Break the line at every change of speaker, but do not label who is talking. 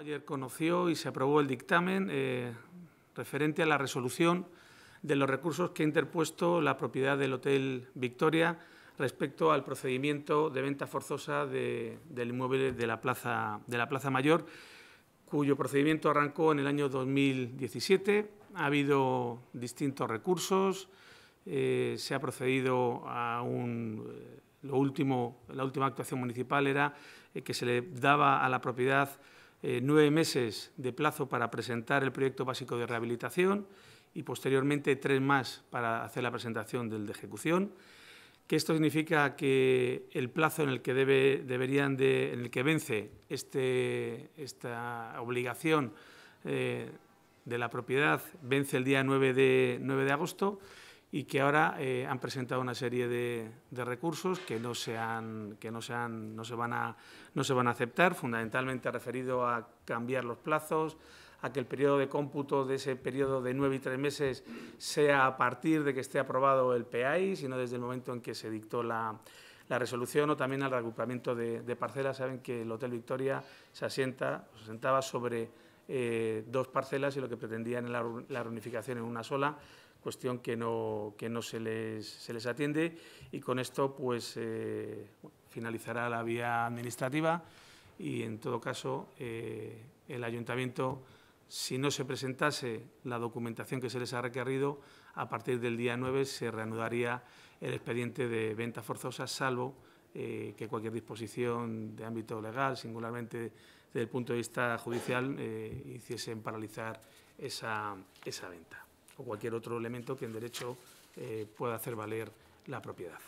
Ayer conoció y se aprobó el dictamen eh, referente a la resolución de los recursos que ha interpuesto la propiedad del Hotel Victoria respecto al procedimiento de venta forzosa del inmueble de la, plaza, de la Plaza Mayor, cuyo procedimiento arrancó en el año 2017. Ha habido distintos recursos, eh, se ha procedido a un… Eh, lo último, la última actuación municipal era que se le daba a la propiedad eh, nueve meses de plazo para presentar el proyecto básico de rehabilitación y posteriormente tres más para hacer la presentación del de ejecución, que esto significa que el plazo en el que, deberían de, en el que vence este, esta obligación eh, de la propiedad vence el día 9 de agosto y que ahora eh, han presentado una serie de, recursos que no se que no no se van a, no se van a aceptar, fundamentalmente referido a cambiar los plazos, a que el periodo de cómputo de ese periodo de nueve y tres meses sea a partir de que esté aprobado el PAI, sino desde el momento en que se dictó la, resolución o también al reagrupamiento de, parcelas. Saben que el Hotel Victoria se asienta, se sobre eh, dos parcelas y lo que pretendían era la reunificación en una sola cuestión que no, que no se, les, se les atiende y con esto pues eh, finalizará la vía administrativa y en todo caso eh, el ayuntamiento, si no se presentase la documentación que se les ha requerido, a partir del día 9 se reanudaría el expediente de venta forzosa, salvo eh, que cualquier disposición de ámbito legal, singularmente desde el punto de vista judicial, hiciesen paralizar esa venta o cualquier otro elemento que en derecho eh, pueda hacer valer la propiedad.